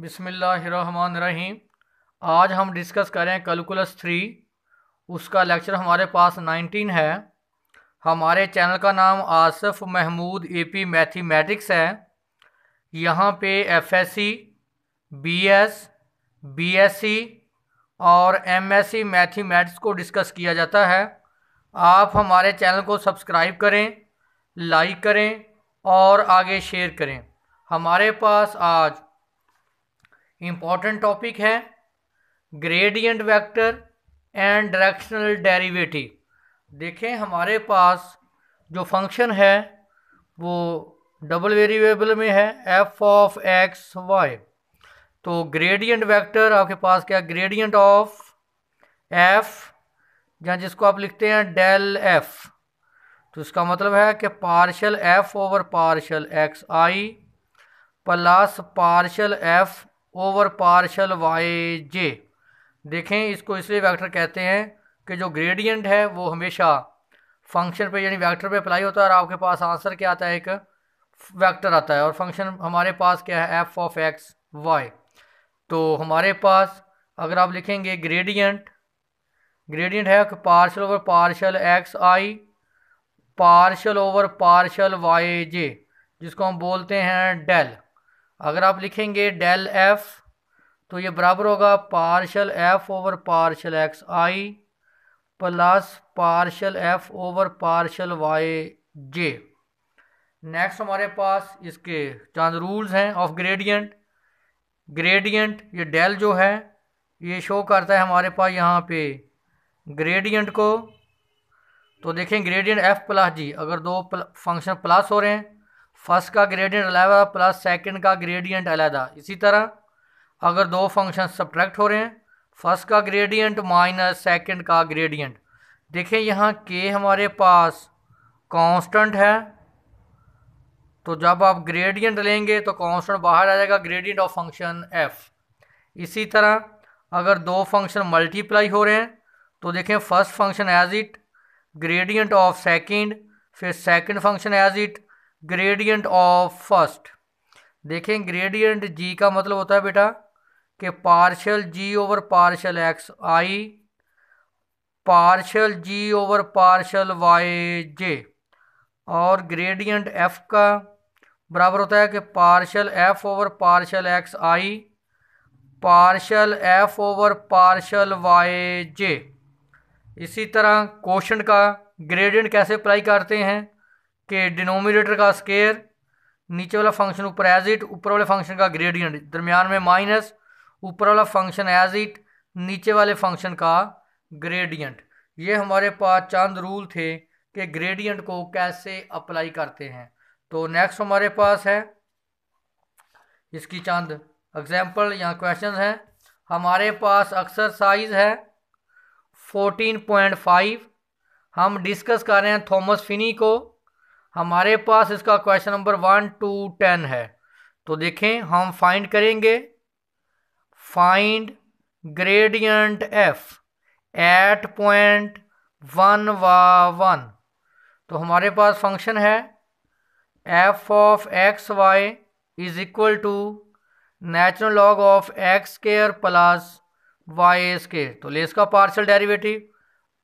बिसमिल्ल रहीम आज हम डिस्कस करें कैलकुलस थ्री उसका लेक्चर हमारे पास नाइनटीन है हमारे चैनल का नाम आसफ़ महमूद एपी मैथमेटिक्स है यहाँ पे एफएससी, बीएस, बीएससी और एमएससी मैथमेटिक्स को डिस्कस किया जाता है आप हमारे चैनल को सब्सक्राइब करें लाइक करें और आगे शेयर करें हमारे पास आज इम्पॉर्टेंट टॉपिक है gradient vector and directional derivative देखें हमारे पास जो फंक्शन है वो डबल वेरिएबल में है एफ ऑफ एक्स वाई तो ग्रेडियंट वेक्टर आपके पास क्या ग्रेडियंट ऑफ एफ या जिसको आप लिखते हैं डेल एफ तो इसका मतलब है कि partial F over partial x आई plus partial F over partial Y J देखें इसको इसलिए वेक्टर कहते हैं कि जो ग्रेडियंट है वो हमेशा फंक्शन पे यानी वेक्टर पे अप्लाई होता है और आपके पास आंसर क्या आता है एक वेक्टर आता है और फंक्शन हमारे पास क्या है एफ ऑफ एक्स वाई तो हमारे पास अगर आप लिखेंगे ग्रेडियंट ग्रेडियंट है पार्शल ओवर पार्शल एक्स आई partial over partial Y J जिसको हम बोलते हैं डेल अगर आप लिखेंगे डेल एफ तो ये बराबर होगा partial F over partial x आई plus partial F over partial Y J next हमारे पास इसके चंद रूल्स हैं ऑफ ग्रेडियंट ग्रेडियंट ये डेल जो है ये शो करता है हमारे पास यहाँ पे ग्रेडियंट को तो देखें ग्रेडियंट एफ प्लस जी अगर दो फंक्शन प्लस हो रहे हैं फर्स्ट का ग्रेडियंट अलहदा प्लस सेकंड का ग्रेडियंट अलहदा इसी तरह अगर दो फंक्शन सब्ट्रैक्ट हो रहे हैं फर्स्ट का ग्रेडियंट माइनस सेकंड का ग्रेडियंट देखें यहाँ के हमारे पास कांस्टेंट है तो जब आप ग्रेडियंट लेंगे तो कांस्टेंट बाहर आ जाएगा ग्रेडियंट ऑफ फंक्शन एफ इसी तरह अगर दो फंक्शन मल्टीप्लाई हो रहे हैं तो देखें first function as it gradient of second फिर second function as it gradient of first देखें ग्रेडियंट जी का मतलब होता है बेटा कि पार्शल जी ओवर पार्शल एक्स आई पार्शल जी ओवर पार्शल वाई जे और ग्रेडियंट एफ का बराबर होता है कि partial F over partial x आई partial F over partial Y J इसी तरह क्वेश्चन का ग्रेडियंट कैसे अप्लाई करते हैं कि डिनोमिनेटर का स्केयर नीचे वाला फंक्शन ऊपर एज इट ऊपर वाले फंक्शन का ग्रेडियंट दरमियान में माइनस ऊपर वाला फंक्शन एज इट नीचे वाले फंक्शन का ग्रेडियंट ये हमारे पास चंद रूल थे कि ग्रेडियंट को कैसे अप्लाई करते हैं तो नेक्स्ट हमारे पास है इसकी चंद एग्जाम्पल या क्वेश्चन हैं हमारे पास अक्सर साइज़ है फोर्टीन पॉइंट फाइव हम डिस्कस कर रहे हैं थॉमस फिनी को हमारे पास इसका question number one two ten है तो देखें हम फाइंड करेंगे find gradient F at point one वा वन तो हमारे पास फंक्शन है F of x Y is equal to natural log of X square plus Y square तो ले इसका partial derivative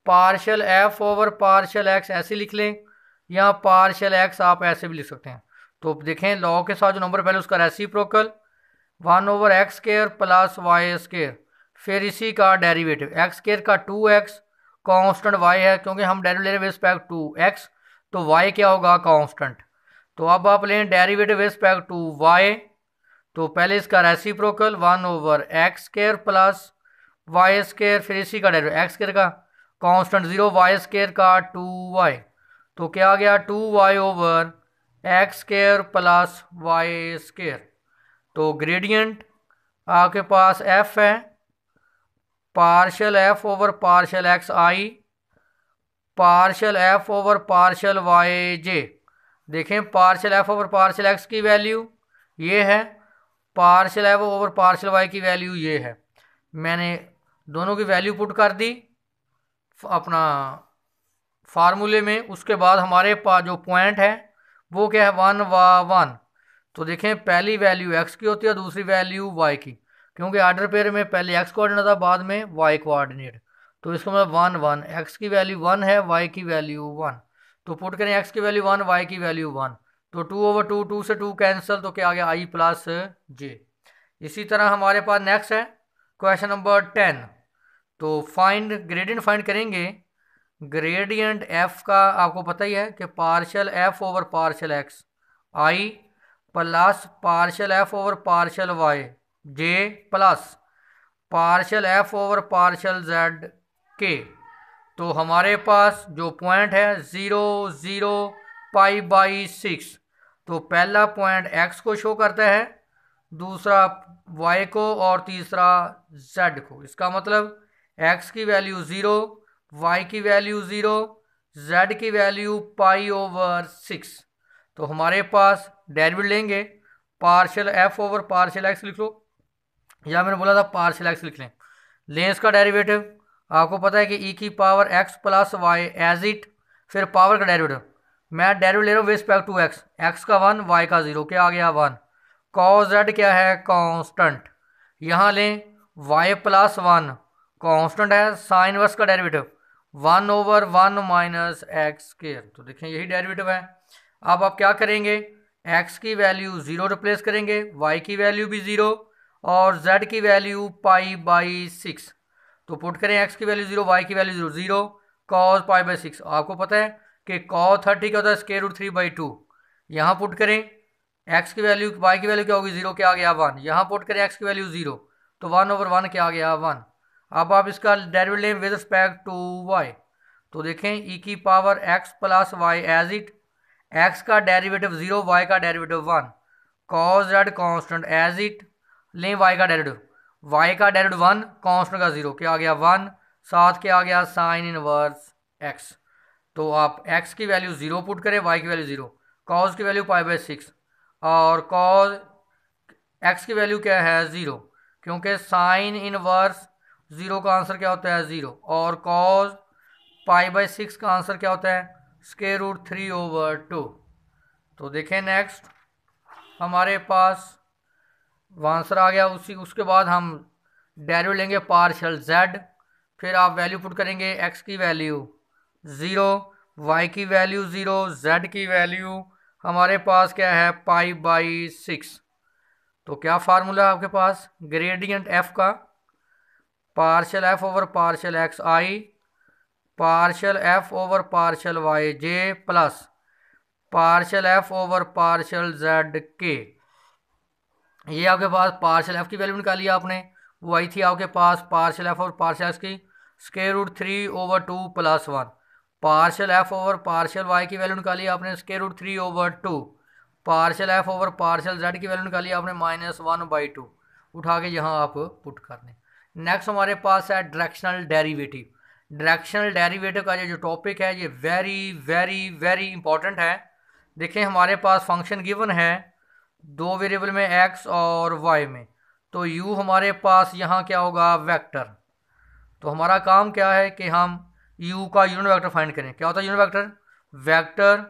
partial F over partial X ऐसे लिख लें या पार्शल एक्स आप ऐसे भी लिख सकते हैं तो देखें लॉ के साथ जो नंबर पहले उसका reciprocal one over X square plus Y square फिर इसी का डेरिवेटिव एक्स केयर का टू एक्स कॉन्स्टेंट वाई है क्योंकि हम डेरिवेटिव ले रहे टू एक्स तो वाई क्या होगा कॉन्स्टेंट तो अब आप लें डेरिवेटिव रिस्पेक्ट टू वाई तो पहले इसका reciprocal one over X square plus Y square फिर इसी का डेरिवेटिव एक्स स्केयर का कॉन्स्टेंट जीरो वाई स्केयर का टू वाई तो क्या आ गया two Y over X square plus Y square तो ग्रेडियंट आपके पास एफ है partial F over partial x आई partial F over partial Y J देखें partial F over partial x की वैल्यू ये है partial F over partial y की value ये है मैंने दोनों की वैल्यू पुट कर दी अपना फार्मूले में उसके बाद हमारे पास जो पॉइंट है वो क्या है वन वा वन तो देखें पहली वैल्यू एक्स की होती है दूसरी वैल्यू वाई की क्योंकि आर्डर पेयर में पहले एक्स कोऑर्डिनेट था बाद में वाई कोऑर्डिनेट तो इसको मतलब वन वन एक्स की वैल्यू वन है वाई की वैल्यू वन तो पुट करें एक्स की वैल्यू वन वाई की वैल्यू वन तो टू ओवर टू टू से टू कैंसिल तो क्या आ गया आई प्लस जे इसी तरह हमारे पास नेक्स्ट है क्वेश्चन नंबर टेन तो फाइंड ग्रेडियंट फाइंड करेंगे ग्रेडियंट एफ का आपको पता ही है कि partial F over partial x आई plus partial F over partial Y j plus partial F over partial z k तो हमारे पास जो पॉइंट है zero zero pi by six तो पहला पॉइंट एक्स को शो करता है दूसरा वाई को और तीसरा जेड को इसका मतलब एक्स की वैल्यू ज़ीरो y की वैल्यू ज़ीरो z की वैल्यू पाई ओवर सिक्स तो हमारे पास डेरिवेटिव लेंगे partial f over partial x लिख लो या मैंने बोला था पार्शल x लिख लें लें इसका डेरिवेटिव आपको पता है कि e की power x plus y as it फिर पावर का डेरिवेटिव मैं डेरिवेटिव ले रहा हूँ विस्पेक्ट टू x x का वन y का ज़ीरो क्या आ गया वन कॉस जेड क्या है कॉन्स्टेंट यहाँ लें y प्लस वन कॉन्स्टेंट है साइन वर्स का derivative one over one minus x square तो देखें यही डेरिवेटिव है अब आप क्या करेंगे एक्स की वैल्यू ज़ीरो रिप्लेस करेंगे वाई की वैल्यू भी ज़ीरो और जेड की वैल्यू पाई बाई सिक्स तो पुट करें एक्स की वैल्यू ज़ीरो वाई की value zero zero cos pi by six तो आपको पता है कि कॉ थर्टी क्या होता है square root three by two यहाँ पुट करें एक्स की वैल्यू वाई की वैल्यू क्या होगी ज़ीरो क्या आ गया वन यहाँ पुट करें एक्स की वैल्यू ज़ीरो तो वन ओवर वन क्या आ गया वन अब आप इसका डेरिवेटिव लें विद रिस्पेक्ट टू वाई तो देखें ई e की power x plus y as it x का डेरिवेटिव ज़ीरो वाई का डेरिवेटिव वन कॉज रेड कॉन्स्टेंट एज इट लें वाई का डेरिवेटिव वाई का डेरिवेटिव वन कॉन्स्टेंट का ज़ीरो क्या आ गया वन साथ क्या आ गया साइन इनवर्स एक्स तो आप एक्स की वैल्यू ज़ीरो पुट करें वाई की वैल्यू ज़ीरो कॉज की वैल्यू फाइव बाई सिक्स और कॉज एक्स की वैल्यू क्या है ज़ीरो क्योंकि साइन इनवर्स ज़ीरो का आंसर क्या होता है ज़ीरो और कॉज पाई बाई सिक्स का आंसर क्या होता है square root three over two तो देखें नेक्स्ट हमारे पास वह आंसर आ गया उसी उसके बाद हम डेरिव लेंगे पार्शल जेड फिर आप वैल्यू पुट करेंगे एक्स की वैल्यू ज़ीरो वाई की वैल्यू ज़ीरो जेड की वैल्यू हमारे पास क्या है पाई बाई सिक्स तो क्या फार्मूला है आपके पास ग्रेडियंट एफ का partial F over partial x आई partial F over partial Y j plus partial F over partial z k ये आपके पास पार्शल एफ की वैल्यू निकाली आपने वो आई थी आपके पास पार्शल एफ और पार्शल एक्स की square root three over two plus one partial F over partial y की वैल्यू निकाली आपने square root three over two partial F over partial z की वैल्यू निकाली आपने माइनस वन बाई टू उठा के यहाँ आप पुट कर लें नेक्स्ट हमारे पास है डायरेक्शनल डेरिवेटिव डायरेक्शनल डेरिवेटिव का ये जो टॉपिक है ये वेरी वेरी वेरी इंपॉर्टेंट है देखें हमारे पास फंक्शन गिवन है दो वेरिएबल में एक्स और वाई में तो यू हमारे पास यहाँ क्या होगा वेक्टर तो हमारा काम क्या है कि हम यू का यूनिट वेक्टर फाइंड करें क्या होता है unit vector vector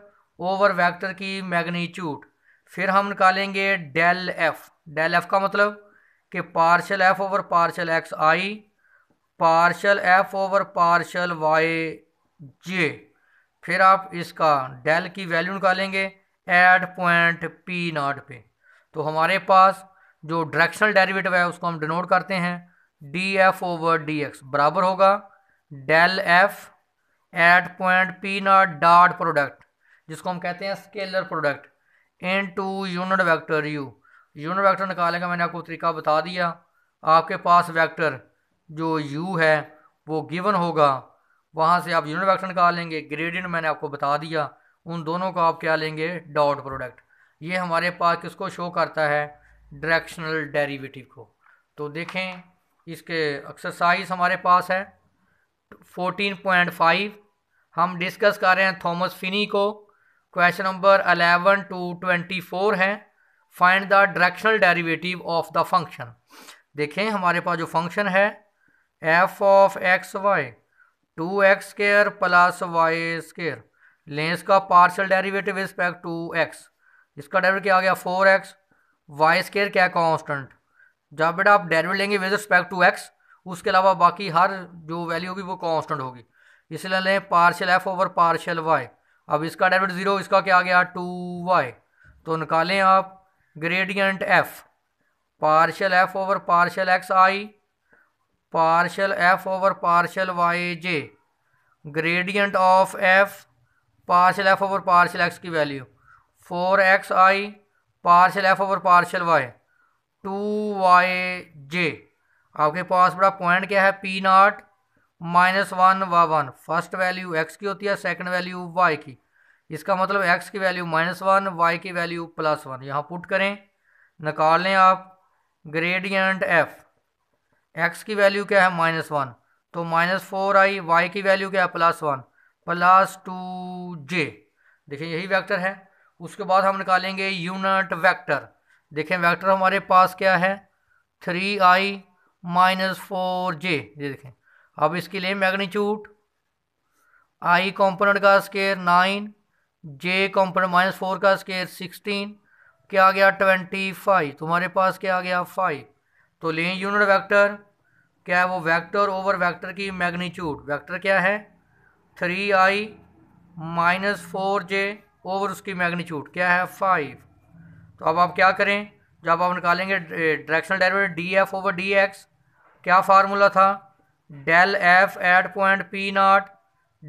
over vector की मैग्नीट्यूड फिर हम निकालेंगे डेल एफ डेल एफ का मतलब कि partial F over partial x आई partial F over partial Y j फिर आप इसका डेल की वैल्यू निकालेंगे एट पॉइंट पी नॉट पे तो हमारे पास जो डायरेक्शनल डेरिवेटिव है उसको हम डिनोट करते हैं d f over d x बराबर होगा del f at point p naught dot product जिसको हम कहते हैं scalar product into unit vector u unit vector निकालने का मैंने आपको तरीका बता दिया आपके पास वैक्टर जो यू है वो गिवन होगा वहाँ से आप यूनिट वैक्टर निकाल लेंगे ग्रेडियंट मैंने आपको बता दिया उन दोनों को आप क्या लेंगे डॉट प्रोडक्ट ये हमारे पास किसको शो करता है डायरेक्शनल डेरिवेटिव को तो देखें इसके एक्सरसाइज हमारे पास है 14.5 हम डिस्कस कर रहे हैं थॉमस फिनी को क्वेश्चन नंबर 11 टू 24 है find the directional derivative of the function देखें हमारे पास जो फंक्शन है F of x y two x square plus Y square लें इसका partial derivative respect to x इसका डेरिवेटिव क्या आ गया फोर एक्स वाई स्केयर क्या कॉन्स्टेंट जब बेटा आप डेरिवेटिव लेंगे विद रिस्पेक्ट टू एक्स उसके अलावा बाकी हर जो वैल्यू होगी वो कॉन्स्टेंट होगी इसलिए लें partial F over partial y अब इसका डेरिवेटिव ज़ीरो इसका क्या आ गया टू वाई तो निकालें आप gradient f partial F over partial x I partial F over partial Y j gradient of f partial F over partial x की वैल्यू फोर एक्स आई partial F over partial y two y j आपके पास बड़ा point क्या है p naught minus one one first value x की होती है second value y की इसका मतलब एक्स की वैल्यू माइनस वन वाई की वैल्यू प्लस वन यहाँ पुट करें निकाल लें आप ग्रेडियंट एफ एक्स की वैल्यू क्या है माइनस वन तो माइनस फोर आई वाई की वैल्यू क्या है plus one plus two j देखें यही वेक्टर है उसके बाद हम निकालेंगे यूनिट वेक्टर देखें वेक्टर हमारे पास क्या है three i minus four j ये देखें अब इसके लिए मैग्नीट्यूड आई कंपोनेंट का square nine j component minus four का स्केयर सिक्सटीन क्या आ गया ट्वेंटी फाइव तुम्हारे पास क्या आ गया फाइव तो लें यूनिट वेक्टर क्या है वो वेक्टर ओवर वेक्टर की मैग्नीट्यूड वेक्टर क्या है three i minus four j over उसकी मैग्नीट्यूड क्या है फाइव तो अब आप क्या करें जब आप निकालेंगे directional derivative d f over d x क्या फार्मूला था del f at point p naught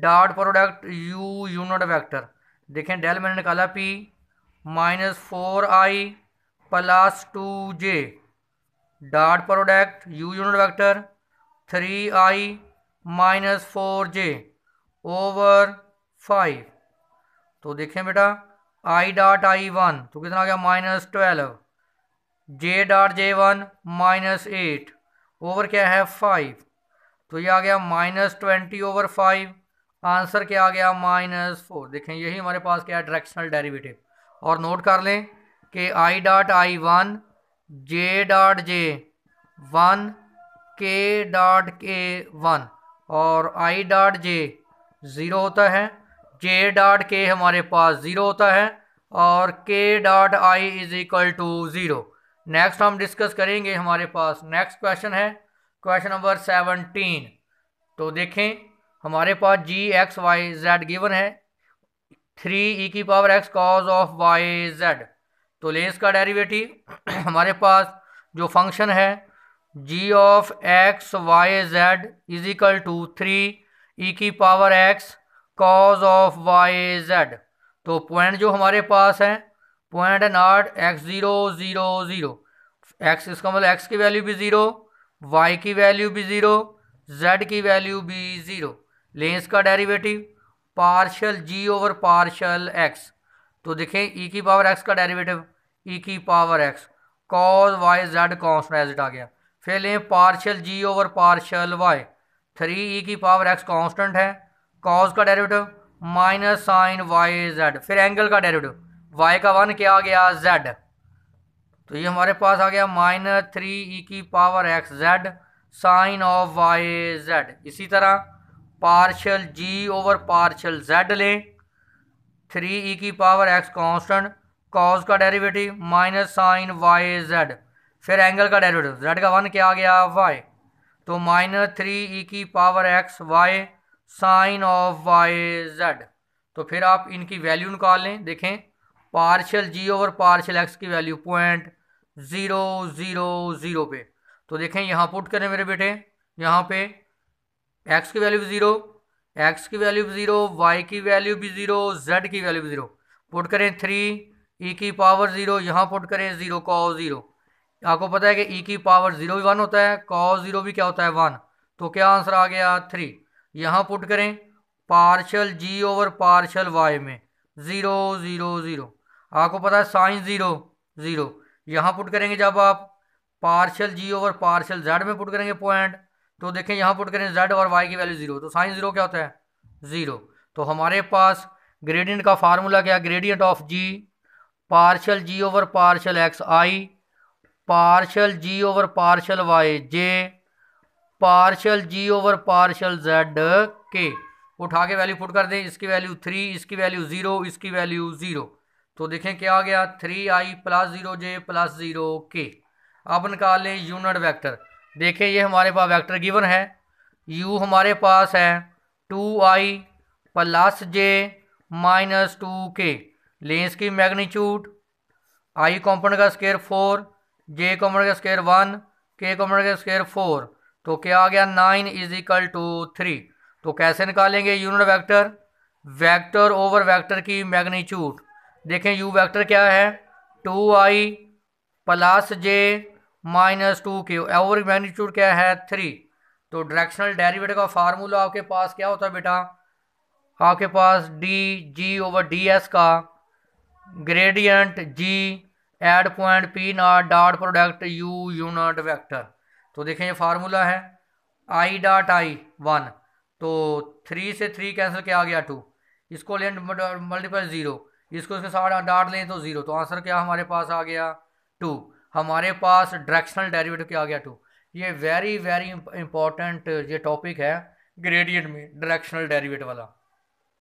dot product u unit vector देखें डेल मैंने निकाला p minus four i plus two j dot product u unit vector three i minus four j over five तो देखें बेटा आई dot i one तो कितना आ गया minus twelve j dot j one minus eight over क्या है five तो ये आ गया minus twenty over five answer क्या आ गया माइनस फोर देखें यही हमारे पास क्या है डायरेक्शनल डेरिवेटिव और नोट कर लें कि i dot i one j dot j one k dot k one और आई डॉट जे ज़ीरो होता है जे डॉट के हमारे पास ज़ीरो होता है और k dot i is equal to zero next हम डिस्कस करेंगे हमारे पास नेक्स्ट क्वेश्चन है क्वेश्चन नंबर सेवनटीन तो देखें हमारे पास g x y z given है थ्री ई e की power x cos of y z तो ले इसका डेरिवेटिव हमारे पास जो फंक्शन है g of x y z is equal to three e की power x cos of y z तो पॉइंट जो हमारे पास है पॉइंट है naught X zero zero zero X इसका मतलब एक्स की वैल्यू भी ज़ीरो वाई की वैल्यू भी ज़ीरो जेड की वैल्यू भी ज़ीरो लेंस का डेरिवेटिव पार्शल जी ओवर पार्शल एक्स तो देखें ई e की पावर एक्स का डेरिवेटिव ई e की power x cause Y Z constant आ गया फिर लें पार्शल जी ओवर पार्शल वाई थ्री ई e की पावर एक्स कॉन्सटेंट है कॉज का derivative minus sine y z फिर एंगल का डेरिवेटिव वाई का वन क्या आ गया जेड तो ये हमारे पास आ गया माइनस थ्री ई की power x z sine of y z इसी तरह पार्शल जी ओवर पार्शल जेड लें थ्री ई e की पावर एक्स कॉन्सटेंट कॉज का derivative minus sine y z फिर एंगल का डेरिवेटिव जेड का वन क्या आ गया वाई तो माइनस थ्री ई की power x y sine of y z तो फिर आप इनकी वैल्यू निकाल लें देखें पार्शल जी ओवर पार्शल एक्स की value point zero zero zero पे तो देखें यहाँ पुट करें मेरे बेटे यहाँ पे एक्स की वैल्यू भी ज़ीरो एक्स की वैल्यू भी ज़ीरो वाई की वैल्यू भी ज़ीरो जेड की वैल्यू भी ज़ीरो पुट करें थ्री ई e की पावर ज़ीरो यहाँ पुट करें ज़ीरो कॉ ज़ीरो आपको पता है कि ई e की पावर ज़ीरो भी वन होता है कॉ ज़ीरो भी क्या होता है वन तो क्या आंसर आ गया थ्री यहाँ पुट करें पार्शल जी ओवर पार्शल वाई में ज़ीरो ज़ीरो ज़ीरो आपको पता है साइन ज़ीरो ज़ीरो यहाँ पुट करेंगे जब आप पार्शल जी ओवर पार्शल जेड में पुट करेंगे पॉइंट तो देखें यहाँ पुट करें जेड और वाई की वैल्यू जीरो तो साइन जीरो क्या होता है जीरो तो हमारे पास ग्रेडियंट का फार्मूला क्या gradient of g partial ji over partial x I partial ji over partial Y j partial ji over partial z के उठा के वैल्यू पुट कर दें इसकी वैल्यू थ्री इसकी वैल्यू ज़ीरो इसकी वैल्यू ज़ीरो तो देखें क्या आ गया three i plus zero j plus zero के अब निकाल लें यूनिट वैक्टर देखें ये हमारे पास वेक्टर गिवन है यू हमारे पास है two i plus j minus two के लेंस की मैग्नीट्यूड आई कॉम्पन का स्केयर फोर जे कॉम्पन का स्केयर वन के कॉम्पन का स्केयर फोर तो क्या आ गया nine is equal to three तो कैसे निकालेंगे unit vector vector over vector की मैग्नीट्यूड देखें यू वेक्टर क्या है two i plus j minus two q और मैग्नीट्यूड क्या है थ्री तो डायरेक्शनल डेरिवेटिव का फार्मूला आपके पास क्या होता है बेटा आपके पास d g over d s का gradient g at point p naught dot product u u naught vector तो देखें ये फार्मूला है आई डॉट आई वन तो थ्री से थ्री कैंसिल किया गया टू इसको लें मल्टीपल ज़ीरो इसको इसके साथ डॉट लें तो ज़ीरो तो आंसर क्या हमारे पास आ गया टू हमारे पास डायरेक्शनल डेरिवेटिव क्या आ गया टू ये वेरी वेरी इंपॉर्टेंट ये टॉपिक है ग्रेडियंट में डायरेक्शनल डेरिवेटिव वाला